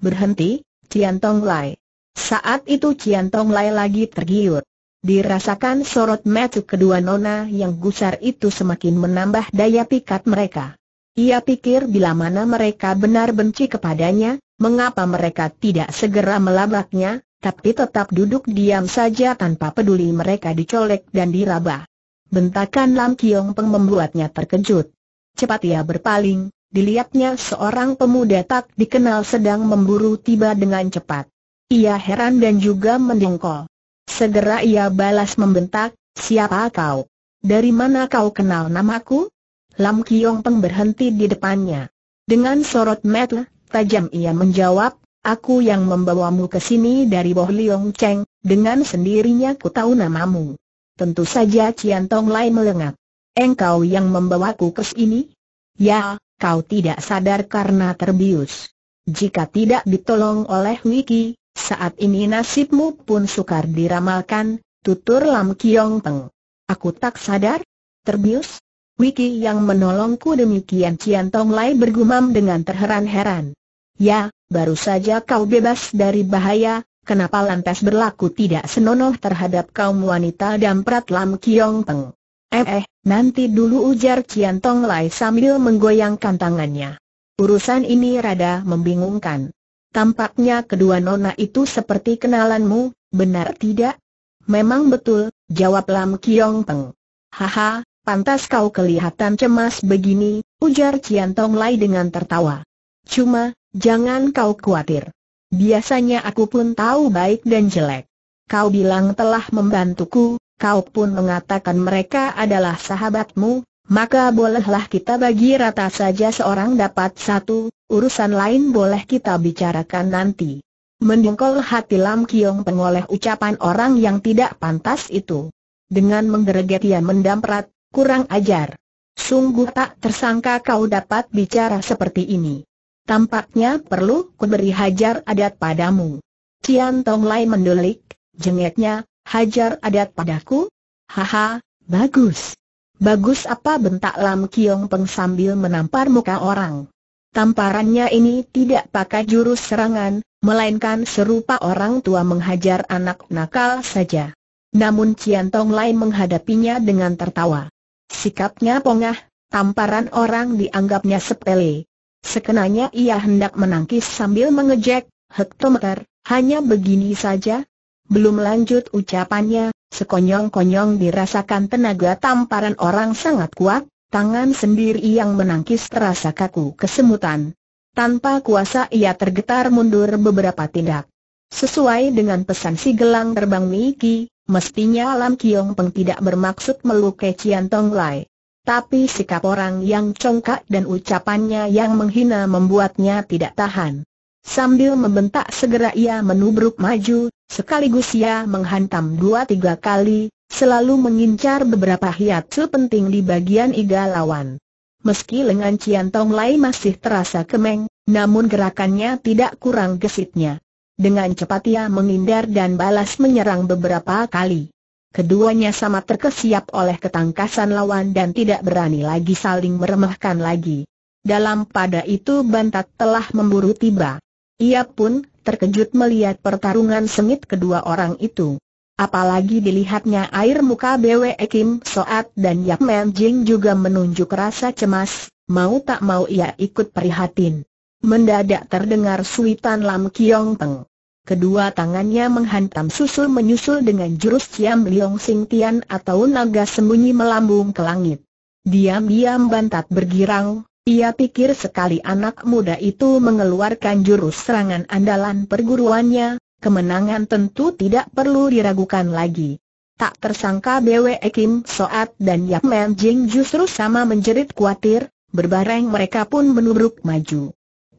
berhenti, Cian Tong Lai. Saat itu Cian Tong Lai lagi tergiur. Dirasakan sorot mata kedua nona yang gusar itu semakin menambah daya pikat mereka. Ia pikir bila mana mereka benar benci kepadanya, mengapa mereka tidak segera melabraknya, tapi tetap duduk diam saja tanpa peduli mereka dicolek dan diraba. Bentakan Lam Kiong Peng membuatnya terkejut. Cepat ia berpaling, dilihatnya seorang pemuda tak dikenal sedang memburu tiba dengan cepat. Ia heran dan juga mendengkol. Segera ia balas membentak, siapa kau? Dari mana kau kenal namaku? Lam Kiong Peng berhenti di depannya. Dengan sorot mata tajam ia menjawab, aku yang membawamu ke sini dari Boh Liong Cheng, dengan sendirinya ku tahu namamu. Tentu saja Cian Tong Lai melengak. Engkau yang membawaku ke sini? Ya, kau tidak sadar karena terbius. Jika tidak ditolong oleh Wiki, saat ini nasibmu pun sukar diramalkan, tutur Lam Kiong Peng. Aku tak sadar? Terbius? Wiki yang menolongku demikian Cian Tong Lai bergumam dengan terheran-heran. Ya, baru saja kau bebas dari bahaya, kenapa lantas berlaku tidak senonoh terhadap kaum wanita dan damprat Lam Kiong Peng? Eh, eh, nanti dulu ujar Cian Tong Lai sambil menggoyangkan tangannya. Urusan ini rada membingungkan. Tampaknya kedua nona itu seperti kenalanmu, benar tidak? Memang betul, jawab Lam Kiong Peng. Haha, pantas kau kelihatan cemas begini, ujar Cian Tong Lai dengan tertawa. Cuma, jangan kau khawatir. Biasanya aku pun tahu baik dan jelek. Kau bilang telah membantuku, kau pun mengatakan mereka adalah sahabatmu, maka bolehlah kita bagi rata saja seorang dapat satu, urusan lain boleh kita bicarakan nanti. Mendengkol hati Lam Kiong pengoleh ucapan orang yang tidak pantas itu. Dengan menggereget ia mendamprat, kurang ajar. Sungguh tak tersangka kau dapat bicara seperti ini. Tampaknya perlu kuberi hajar adat padamu. Cian Tong Lai mendulik, jengeknya, hajar adat padaku? Haha, bagus. Bagus apa bentak Lam Kiong Peng sambil menampar muka orang. Tamparannya ini tidak pakai jurus serangan, melainkan serupa orang tua menghajar anak nakal saja. Namun Cian Tong Lai menghadapinya dengan tertawa. Sikapnya pongah, tamparan orang dianggapnya sepele. Sekenanya ia hendak menangkis sambil mengejek, hektometer, hanya begini saja? Belum lanjut ucapannya, Sekonyong-konyong dirasakan tenaga tamparan orang sangat kuat, tangan sendiri yang menangkis terasa kaku kesemutan. Tanpa kuasa ia tergetar mundur beberapa tindak. Sesuai dengan pesan si gelang terbang Miki, mestinya Lam Kiong Peng tidak bermaksud melukai Cian Tong Lai. Tapi sikap orang yang congkak dan ucapannya yang menghina membuatnya tidak tahan. Sambil membentak segera ia menubruk maju, Sekaligus ia menghantam dua tiga kali, selalu mengincar beberapa hiatsu penting di bagian iga lawan. Meski lengan Cian Tong Lai masih terasa kemeng, namun gerakannya tidak kurang gesitnya. Dengan cepat ia menghindar dan balas menyerang beberapa kali. Keduanya sama terkesiap oleh ketangkasan lawan dan tidak berani lagi saling meremehkan lagi. Dalam pada itu Bantat telah memburu tiba. Ia pun terkejut melihat pertarungan sengit kedua orang itu. Apalagi dilihatnya air muka BWE Kim Soat dan Yap Men Jing juga menunjuk rasa cemas, mau tak mau ia ikut prihatin. Mendadak terdengar suitan Lam Kiong Peng. Kedua tangannya menghantam susul menyusul dengan jurus Ciam Liong Sing Tian atau naga sembunyi melambung ke langit. Diam-diam bantat bergirang, ia pikir sekali anak muda itu mengeluarkan jurus serangan andalan perguruannya, kemenangan tentu tidak perlu diragukan lagi. Tak tersangka Bwe Kim Soat dan Yap Man Jing justru sama menjerit khawatir, berbareng mereka pun menubruk maju.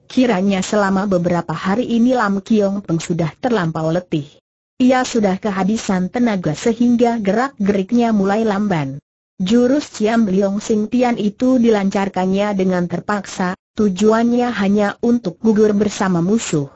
Kiranya selama beberapa hari ini Lam Kiong Peng sudah terlampau letih. Ia sudah kehabisan tenaga sehingga gerak-geriknya mulai lamban. Jurus Ciam Liong Sing Tian itu dilancarkannya dengan terpaksa, tujuannya hanya untuk gugur bersama musuh.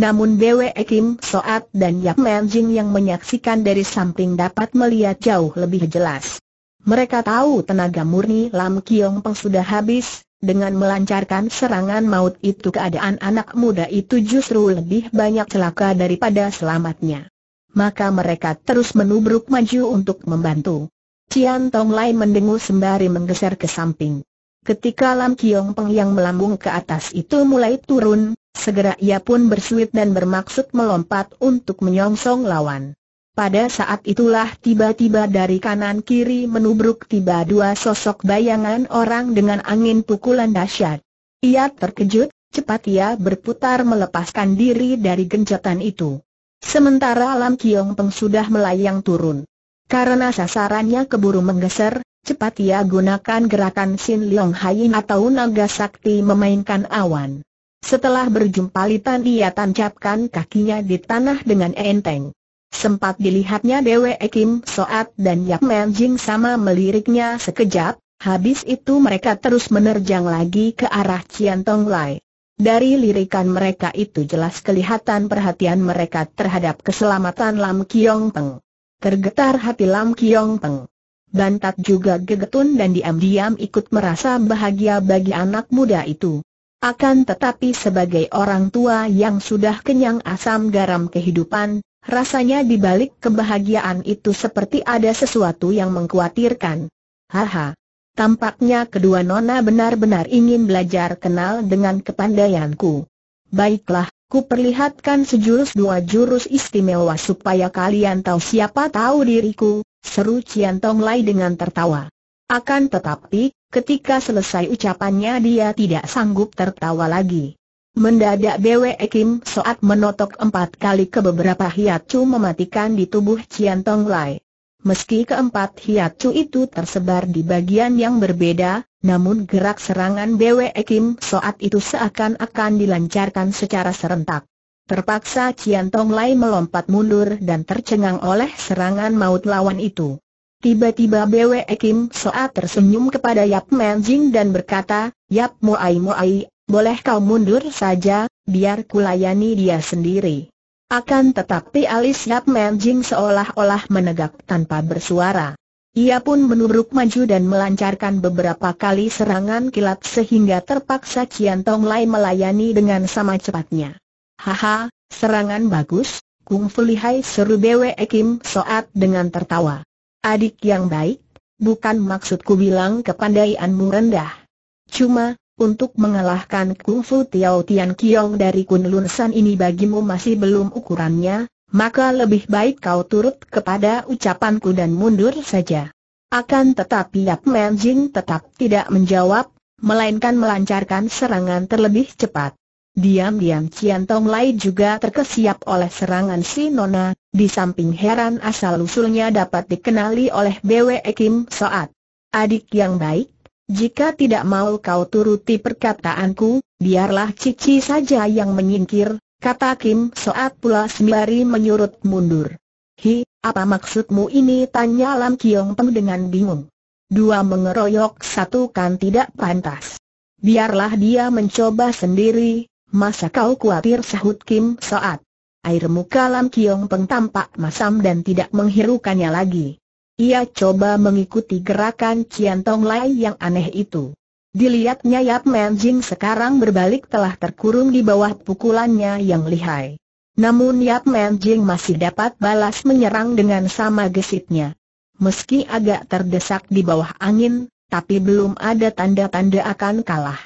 Namun Bwe Kim Soat dan Yap Man Jing yang menyaksikan dari samping dapat melihat jauh lebih jelas. Mereka tahu tenaga murni Lam Kiong Peng sudah habis, dengan melancarkan serangan maut itu keadaan anak muda itu justru lebih banyak celaka daripada selamatnya. Maka mereka terus menubruk maju untuk membantu. Cian Tong Lai mendengus sembari menggeser ke samping. Ketika Lam Kiong Peng yang melambung ke atas itu mulai turun, segera ia pun bersuit dan bermaksud melompat untuk menyongsong lawan. Pada saat itulah tiba-tiba dari kanan kiri menubruk tiba dua sosok bayangan orang dengan angin pukulan dahsyat. Ia terkejut, cepat ia berputar melepaskan diri dari genjatan itu. Sementara Lam Kiong Peng sudah melayang turun. Karena sasarannya keburu menggeser, cepat ia gunakan gerakan Sin Leong Hai atau naga sakti memainkan awan. Setelah berjumpa litan ia tancapkan kakinya di tanah dengan enteng. Sempat dilihatnya Dewe Ekim, Soat dan Yap Men Jing sama meliriknya sekejap, habis itu mereka terus menerjang lagi ke arah Cian Tong Lai. Dari lirikan mereka itu jelas kelihatan perhatian mereka terhadap keselamatan Lam Kiong Peng. Tergetar hati Lam Kiong Peng. Bantat juga gegetun dan diam-diam ikut merasa bahagia bagi anak muda itu. Akan tetapi sebagai orang tua yang sudah kenyang asam garam kehidupan, rasanya di balik kebahagiaan itu seperti ada sesuatu yang mengkhawatirkan. Haha. Tampaknya kedua nona benar-benar ingin belajar kenal dengan kepandaianku. Baiklah, Kuperlihatkan sejurus dua jurus istimewa supaya kalian tahu siapa tahu diriku, seru Cian Tong Lai dengan tertawa. Akan tetapi, ketika selesai ucapannya dia tidak sanggup tertawa lagi. Mendadak Bwe Kim saat menotok empat kali ke beberapa hiatcu mematikan di tubuh Cian Tong Lai. Meski keempat hiatcu itu tersebar di bagian yang berbeda, namun gerak serangan BW Kim saat itu seakan-akan dilancarkan secara serentak. Terpaksa Cian Tong Lai melompat mundur dan tercengang oleh serangan maut lawan itu. Tiba-tiba BW Kim saat tersenyum kepada Yap Jing dan berkata, Yap Muai Muai, boleh kau mundur saja, biar kulayani dia sendiri. Akan tetapi alis Yap Jing seolah-olah menegak tanpa bersuara. Ia pun menurut maju dan melancarkan beberapa kali serangan kilat sehingga terpaksa Kian Tong Lai melayani dengan sama cepatnya. Haha, serangan bagus, Kung Fu Lihai seru Bwe Kim Soat dengan tertawa. Adik yang baik, bukan maksudku bilang kepandaianmu rendah. Cuma, untuk mengalahkan Kung Fu Tiao Tian Kiong dari Lun San ini bagimu masih belum ukurannya, maka lebih baik kau turut kepada ucapanku dan mundur saja. Akan tetapi Yap Jing tetap tidak menjawab, melainkan melancarkan serangan terlebih cepat. Diam-diam Cian Tong Lai juga terkesiap oleh serangan si Nona, di samping heran asal-usulnya dapat dikenali oleh BW Kim Soat. Adik yang baik, jika tidak mau kau turuti perkataanku, biarlah Cici saja yang menyingkir, kata Kim saat pula sembari menyurut mundur. Hi, apa maksudmu ini? Tanya Lam Kiong Peng dengan bingung. Dua mengeroyok satu kan tidak pantas. Biarlah dia mencoba sendiri, masa kau khawatir sahut Kim saat. Air muka Lam Kiong Peng tampak masam dan tidak menghirukannya lagi. Ia coba mengikuti gerakan Cian Tong Lai yang aneh itu. Dilihatnya Yap Man Jing sekarang berbalik telah terkurung di bawah pukulannya yang lihai. Namun Yap Man Jing masih dapat balas menyerang dengan sama gesitnya. Meski agak terdesak di bawah angin, tapi belum ada tanda-tanda akan kalah.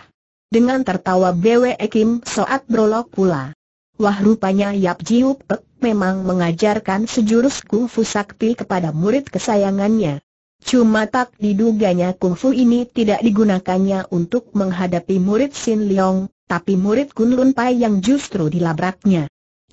Dengan tertawa Bwe Kim saat berolok pula. Wah rupanya Yap Jiu Pek memang mengajarkan sejurus kungfu sakti kepada murid kesayangannya. Cuma tak diduganya kungfu ini tidak digunakannya untuk menghadapi murid Sin Leong, tapi murid Kun Lun Pai yang justru dilabraknya.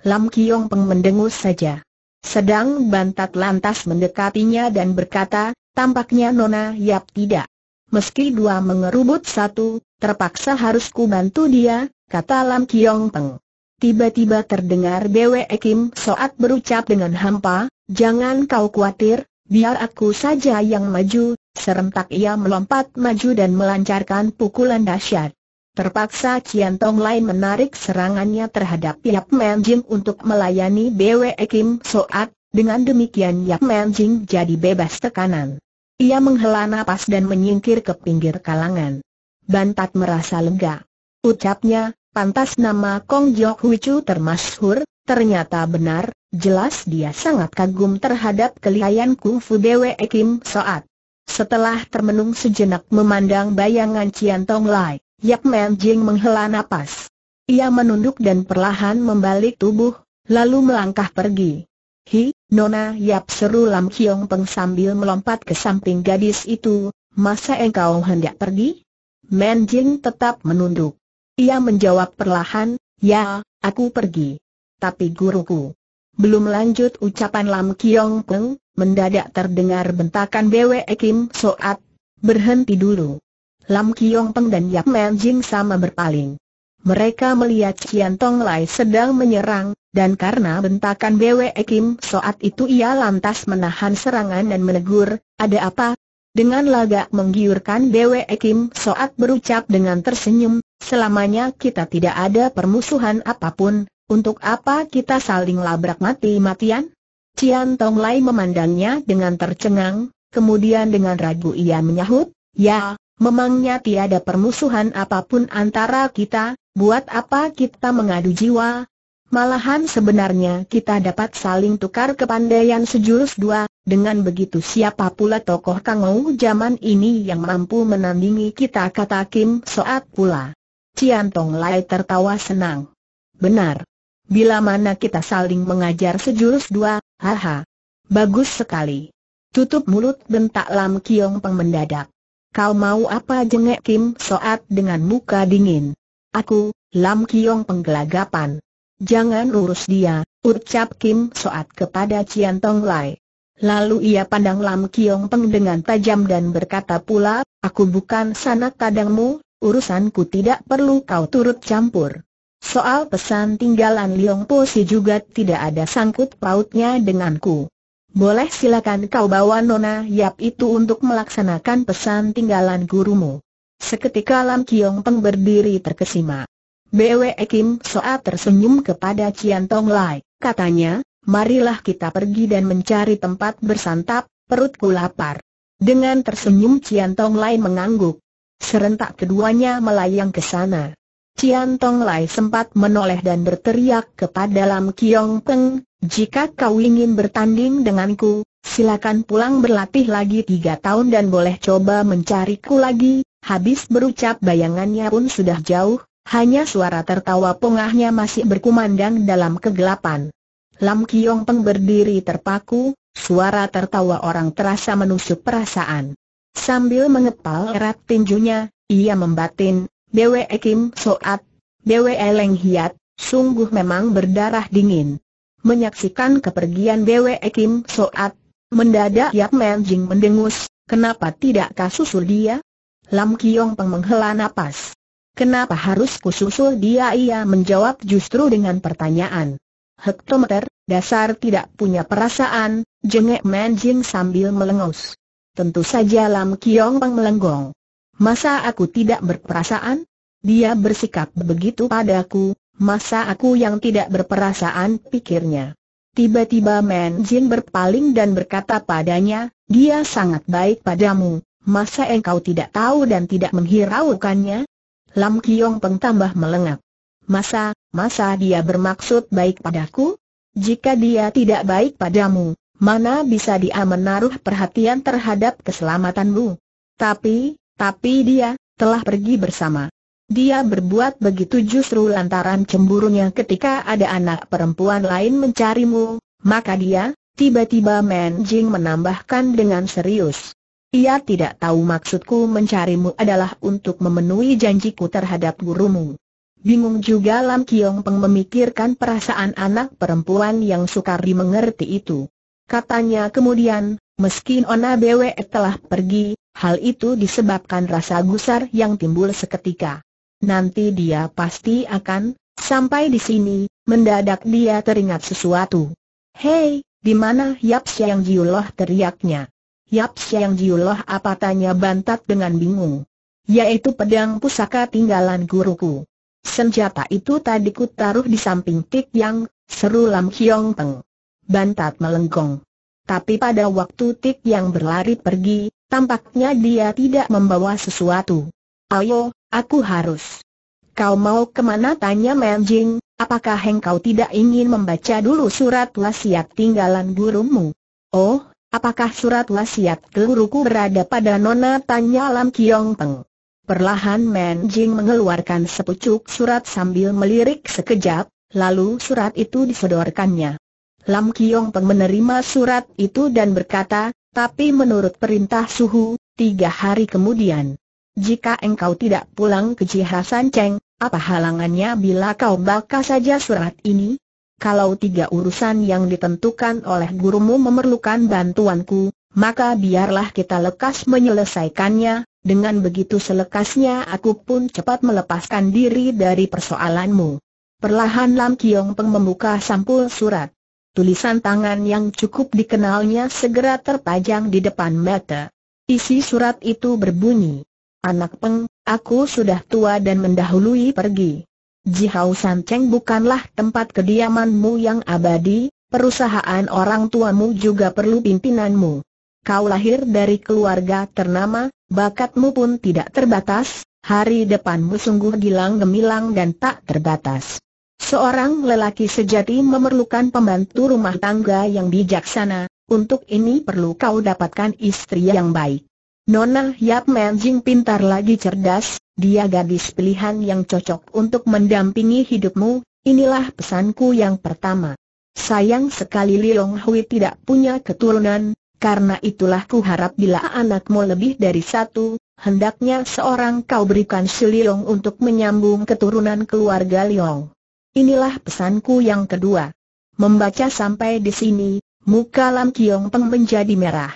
Lam Kiong Peng mendengus saja. Sedang Bantat lantas mendekatinya dan berkata, tampaknya Nona Yap tidak. Meski dua mengerubut satu, terpaksa harus ku bantu dia, kata Lam Kiong Peng. Tiba-tiba terdengar Bwe Kim Soat berucap dengan hampa, jangan kau khawatir, Biar aku saja yang maju, serentak ia melompat maju dan melancarkan pukulan dahsyat. Terpaksa Cian Tong Lai menarik serangannya terhadap Yap Man Jing untuk melayani Bwe Kim Soat, dengan demikian Yap Man Jing jadi bebas tekanan. Ia menghela nafas dan menyingkir ke pinggir kalangan. Bantat merasa lega. Ucapnya, pantas nama Kong Jok Hui Chu termasyhur, ternyata benar, Jelas dia sangat kagum terhadap kelihayan kungfu Dewa Ekim Soat. Setelah termenung sejenak memandang bayangan Cian Tong Lai, Yap Man Jing menghela nafas. Ia menunduk dan perlahan membalik tubuh, lalu melangkah pergi. Hi, Nona Yap seru Lam Kiong Peng sambil melompat ke samping gadis itu, masa engkau hendak pergi? Man Jing tetap menunduk. Ia menjawab perlahan, ya, aku pergi. Tapi guruku. Belum lanjut ucapan Lam Kiong Peng, mendadak terdengar bentakan Bwe Kim Soat. Berhenti dulu. Lam Kiong Peng dan Yap Men Jing sama berpaling. Mereka melihat Kian Tong Lai sedang menyerang, dan karena bentakan Bwe Kim Soat itu ia lantas menahan serangan dan menegur, ada apa? Dengan lagak menggiurkan Bwe Kim Soat berucap dengan tersenyum, selamanya kita tidak ada permusuhan apapun, untuk apa kita saling labrak mati-matian? Cian Tong Lai memandangnya dengan tercengang, kemudian dengan ragu ia menyahut, Ya, memangnya tiada permusuhan apapun antara kita, buat apa kita mengadu jiwa? Malahan sebenarnya kita dapat saling tukar kepandaian sejurus dua, dengan begitu siapa pula tokoh Kangou zaman ini yang mampu menandingi kita kata Kim Soat pula. Cian Tong Lai tertawa senang. Benar, Bila mana kita saling mengajar sejurus dua, haha. Bagus sekali. Tutup mulut bentak Lam Kiong Peng mendadak. Kau mau apa jengek Kim Soat dengan muka dingin? Aku, Lam Kiong penggelagapan. Jangan urus dia, ucap Kim Soat kepada Cian Tong Lai. Lalu ia pandang Lam Kiong Peng dengan tajam dan berkata pula, aku bukan sanak kadangmu, urusanku tidak perlu kau turut campur. Soal pesan tinggalan Liong Po Si juga tidak ada sangkut pautnya denganku. Boleh silakan kau bawa Nona Yap itu untuk melaksanakan pesan tinggalan gurumu. Seketika Lam Kiong Peng berdiri terkesima. Bwe Kim soal tersenyum kepada Cian Tong Lai, katanya, marilah kita pergi dan mencari tempat bersantap, perutku lapar. Dengan tersenyum Cian Tong Lai mengangguk. Serentak keduanya melayang ke sana. Cian Tong Lai sempat menoleh dan berteriak kepada Lam Kiong Peng, jika kau ingin bertanding denganku, silakan pulang berlatih lagi tiga tahun dan boleh coba mencariku lagi. Habis berucap bayangannya pun sudah jauh, hanya suara tertawa pongahnya masih berkumandang dalam kegelapan. Lam Kiong Peng berdiri terpaku, suara tertawa orang terasa menusuk perasaan. Sambil mengepal erat tinjunya, ia membatin, Bwe Kim Soat, Bwe Leng Hiat, sungguh memang berdarah dingin. Menyaksikan kepergian Bwe Kim Soat, mendadak Yap manjing mendengus, kenapa tidak kasusul dia? Lam Kiong Peng menghela napas. Kenapa harus kususul dia? Ia menjawab justru dengan pertanyaan. Hektometer, dasar tidak punya perasaan, jengek manjing sambil melengus. Tentu saja Lam Kiong Peng melenggong. Masa aku tidak berperasaan? Dia bersikap begitu padaku, masa aku yang tidak berperasaan pikirnya. Tiba-tiba men Jin berpaling dan berkata padanya, dia sangat baik padamu, masa engkau tidak tahu dan tidak menghiraukannya? Lam Kiong Peng tambah melengak. Masa, masa dia bermaksud baik padaku? Jika dia tidak baik padamu, mana bisa dia menaruh perhatian terhadap keselamatanmu? Tapi, tapi dia, telah pergi bersama. Dia berbuat begitu justru lantaran cemburunya ketika ada anak perempuan lain mencarimu, maka dia, tiba-tiba Menjing menambahkan dengan serius. Ia tidak tahu maksudku mencarimu adalah untuk memenuhi janjiku terhadap gurumu. Bingung juga Lam Kiong Peng memikirkan perasaan anak perempuan yang sukar dimengerti itu. Katanya kemudian, meski Ona Bwe telah pergi, Hal itu disebabkan rasa gusar yang timbul seketika. Nanti dia pasti akan, sampai di sini, mendadak dia teringat sesuatu. Hei, di mana Yap Siang Jiuloh teriaknya? Yap Siang Jiuloh apa tanya bantat dengan bingung. Yaitu pedang pusaka tinggalan guruku. Senjata itu tadi ku taruh di samping Tik Yang, seru Lam Kiong Peng. Bantat melengkong. Tapi pada waktu Tik Yang berlari pergi, Tampaknya dia tidak membawa sesuatu. Ayo, aku harus. Kau mau kemana tanya Manjing, apakah engkau tidak ingin membaca dulu surat wasiat tinggalan gurumu? Oh, apakah surat wasiat guruku berada pada nona tanya Lam Kiong Peng? Perlahan Manjing mengeluarkan sepucuk surat sambil melirik sekejap, lalu surat itu disodorkannya. Lam Kiong Peng menerima surat itu dan berkata, tapi menurut perintah suhu, tiga hari kemudian, jika engkau tidak pulang ke Jihasan Cheng, apa halangannya bila kau baca saja surat ini? Kalau tiga urusan yang ditentukan oleh gurumu memerlukan bantuanku, maka biarlah kita lekas menyelesaikannya, dengan begitu selekasnya aku pun cepat melepaskan diri dari persoalanmu. Perlahan Lam Kiong Peng membuka sampul surat tulisan tangan yang cukup dikenalnya segera terpajang di depan mata. Isi surat itu berbunyi, Anak Peng, aku sudah tua dan mendahului pergi. Jihau San Cheng bukanlah tempat kediamanmu yang abadi, perusahaan orang tuamu juga perlu pimpinanmu. Kau lahir dari keluarga ternama, bakatmu pun tidak terbatas, hari depanmu sungguh gilang gemilang dan tak terbatas. Seorang lelaki sejati memerlukan pembantu rumah tangga yang bijaksana, untuk ini perlu kau dapatkan istri yang baik. Nona Yap Menjing pintar lagi cerdas, dia gadis pilihan yang cocok untuk mendampingi hidupmu, inilah pesanku yang pertama. Sayang sekali Lilong Hui tidak punya keturunan, karena itulah ku harap bila anakmu lebih dari satu, hendaknya seorang kau berikan si Long untuk menyambung keturunan keluarga Liong. Inilah pesanku yang kedua. Membaca sampai di sini, muka Lam Kiong Peng menjadi merah.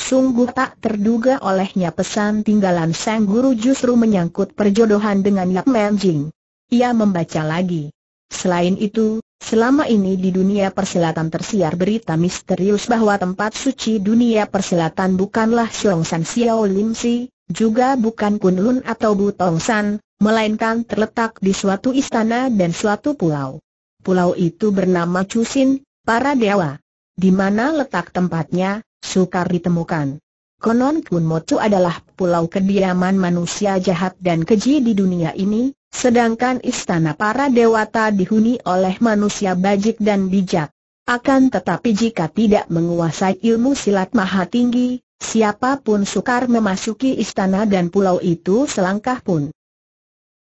Sungguh tak terduga olehnya pesan tinggalan Sang Guru justru menyangkut perjodohan dengan Yap Jing. Ia membaca lagi. Selain itu, selama ini di dunia persilatan tersiar berita misterius bahwa tempat suci dunia persilatan bukanlah Xiong San Xiao Lim Si, juga bukan Lun atau Bu Tong San, melainkan terletak di suatu istana dan suatu pulau. Pulau itu bernama Cusin, para dewa. Di mana letak tempatnya, sukar ditemukan. Konon Kun adalah pulau kediaman manusia jahat dan keji di dunia ini, sedangkan istana para dewata dihuni oleh manusia bajik dan bijak. Akan tetapi jika tidak menguasai ilmu silat maha tinggi, siapapun sukar memasuki istana dan pulau itu selangkah pun.